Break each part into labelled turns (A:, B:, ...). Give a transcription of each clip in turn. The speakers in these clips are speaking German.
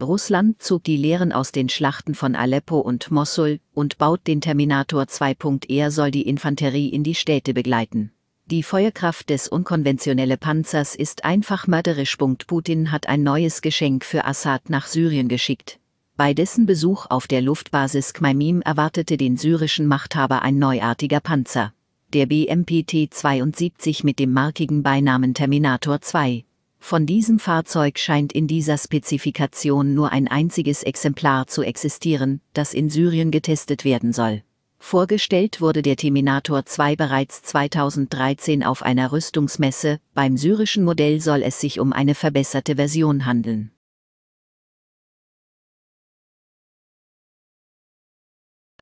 A: Russland zog die Lehren aus den Schlachten von Aleppo und Mossul und baut den Terminator 2. Er soll die Infanterie in die Städte begleiten. Die Feuerkraft des unkonventionellen Panzers ist einfach mörderisch. Putin hat ein neues Geschenk für Assad nach Syrien geschickt. Bei dessen Besuch auf der Luftbasis Kmaimim erwartete den syrischen Machthaber ein neuartiger Panzer. Der BMPT-72 mit dem markigen Beinamen Terminator 2. Von diesem Fahrzeug scheint in dieser Spezifikation nur ein einziges Exemplar zu existieren, das in Syrien getestet werden soll. Vorgestellt wurde der Terminator 2 bereits 2013 auf einer Rüstungsmesse, beim syrischen Modell soll es sich um eine verbesserte Version handeln.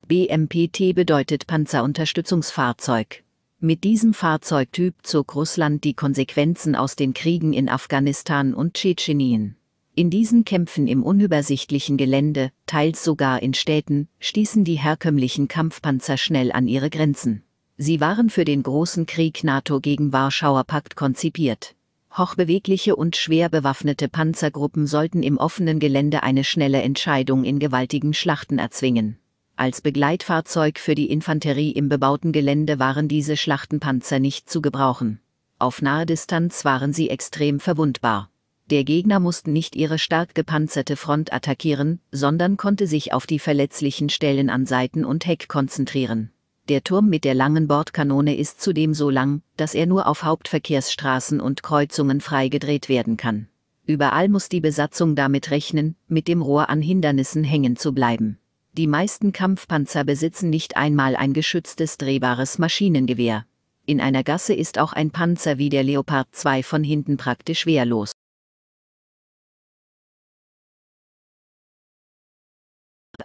B: BMPT
A: bedeutet Panzerunterstützungsfahrzeug. Mit diesem Fahrzeugtyp zog Russland die Konsequenzen aus den Kriegen in Afghanistan und Tschetschenien. In diesen Kämpfen im unübersichtlichen Gelände, teils sogar in Städten, stießen die herkömmlichen Kampfpanzer schnell an ihre Grenzen. Sie waren für den großen Krieg NATO gegen Warschauer Pakt konzipiert. Hochbewegliche und schwer bewaffnete Panzergruppen sollten im offenen Gelände eine schnelle Entscheidung in gewaltigen Schlachten erzwingen. Als Begleitfahrzeug für die Infanterie im bebauten Gelände waren diese Schlachtenpanzer nicht zu gebrauchen. Auf nahe Distanz waren sie extrem verwundbar. Der Gegner musste nicht ihre stark gepanzerte Front attackieren, sondern konnte sich auf die verletzlichen Stellen an Seiten und Heck konzentrieren. Der Turm mit der langen Bordkanone ist zudem so lang, dass er nur auf Hauptverkehrsstraßen und Kreuzungen freigedreht werden kann. Überall muss die Besatzung damit rechnen, mit dem Rohr an Hindernissen hängen zu bleiben. Die meisten Kampfpanzer besitzen nicht einmal ein geschütztes drehbares Maschinengewehr. In einer Gasse ist auch ein Panzer wie der
B: Leopard 2 von hinten praktisch wehrlos.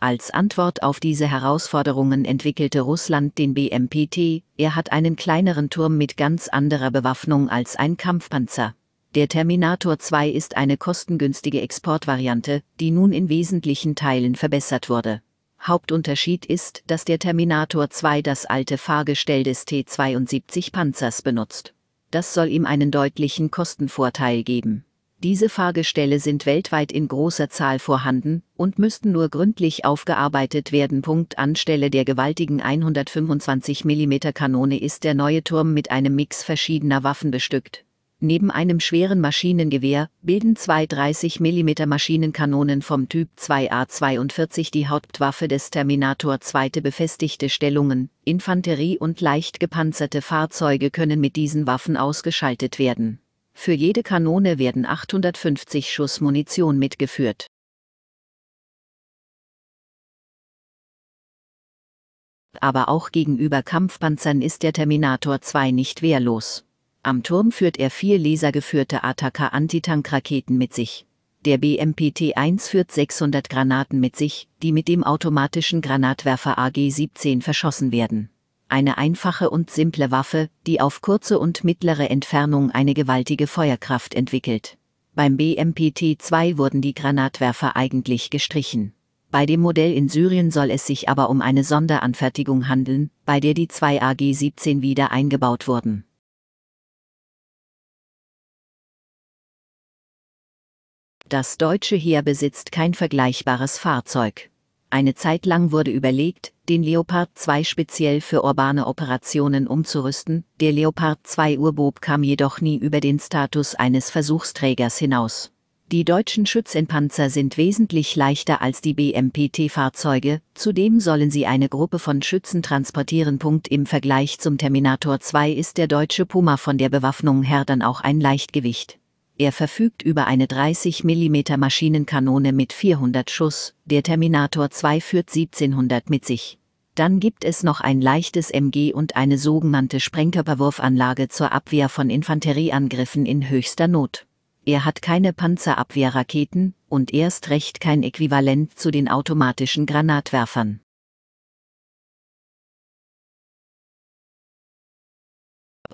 A: Als Antwort auf diese Herausforderungen entwickelte Russland den BMPT, er hat einen kleineren Turm mit ganz anderer Bewaffnung als ein Kampfpanzer. Der Terminator 2 ist eine kostengünstige Exportvariante, die nun in wesentlichen Teilen verbessert wurde. Hauptunterschied ist, dass der Terminator 2 das alte Fahrgestell des T-72 Panzers benutzt. Das soll ihm einen deutlichen Kostenvorteil geben. Diese Fahrgestelle sind weltweit in großer Zahl vorhanden und müssten nur gründlich aufgearbeitet werden. Punkt anstelle der gewaltigen 125 mm Kanone ist der neue Turm mit einem Mix verschiedener Waffen bestückt. Neben einem schweren Maschinengewehr bilden zwei 30 mm Maschinenkanonen vom Typ 2A42 die Hauptwaffe des Terminator. Zweite befestigte Stellungen, Infanterie und leicht gepanzerte Fahrzeuge können mit diesen Waffen ausgeschaltet werden. Für jede Kanone werden 850 Schuss Munition mitgeführt. Aber auch gegenüber Kampfpanzern ist der Terminator 2 nicht wehrlos. Am Turm führt er vier lasergeführte ataka antitankraketen mit sich. Der BMPT-1 führt 600 Granaten mit sich, die mit dem automatischen Granatwerfer AG-17 verschossen werden. Eine einfache und simple Waffe, die auf kurze und mittlere Entfernung eine gewaltige Feuerkraft entwickelt. Beim BMPT-2 wurden die Granatwerfer eigentlich gestrichen. Bei dem Modell in Syrien soll es sich aber um eine Sonderanfertigung handeln, bei der die zwei AG-17 wieder eingebaut wurden.
B: Das deutsche Heer besitzt kein
A: vergleichbares Fahrzeug. Eine Zeit lang wurde überlegt, den Leopard 2 speziell für urbane Operationen umzurüsten, der Leopard 2 Urbob kam jedoch nie über den Status eines Versuchsträgers hinaus. Die deutschen Schützenpanzer sind wesentlich leichter als die BMPT-Fahrzeuge, zudem sollen sie eine Gruppe von Schützen transportieren. Punkt Im Vergleich zum Terminator 2 ist der deutsche Puma von der Bewaffnung her dann auch ein Leichtgewicht. Er verfügt über eine 30 mm Maschinenkanone mit 400 Schuss, der Terminator 2 führt 1700 mit sich. Dann gibt es noch ein leichtes MG und eine sogenannte Sprengkörperwurfanlage zur Abwehr von Infanterieangriffen in höchster Not. Er hat keine Panzerabwehrraketen und erst recht kein Äquivalent zu den automatischen Granatwerfern.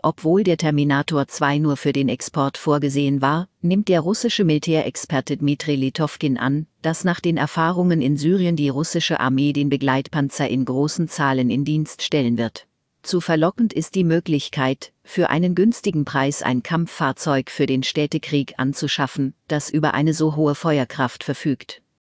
B: obwohl der Terminator 2 nur für
A: den Export vorgesehen war, nimmt der russische Militärexperte Dmitri Litovkin an, dass nach den Erfahrungen in Syrien die russische Armee den Begleitpanzer in großen Zahlen in Dienst stellen wird. Zu verlockend ist die Möglichkeit, für einen günstigen Preis ein Kampffahrzeug für den Städtekrieg anzuschaffen, das über eine so hohe Feuerkraft verfügt.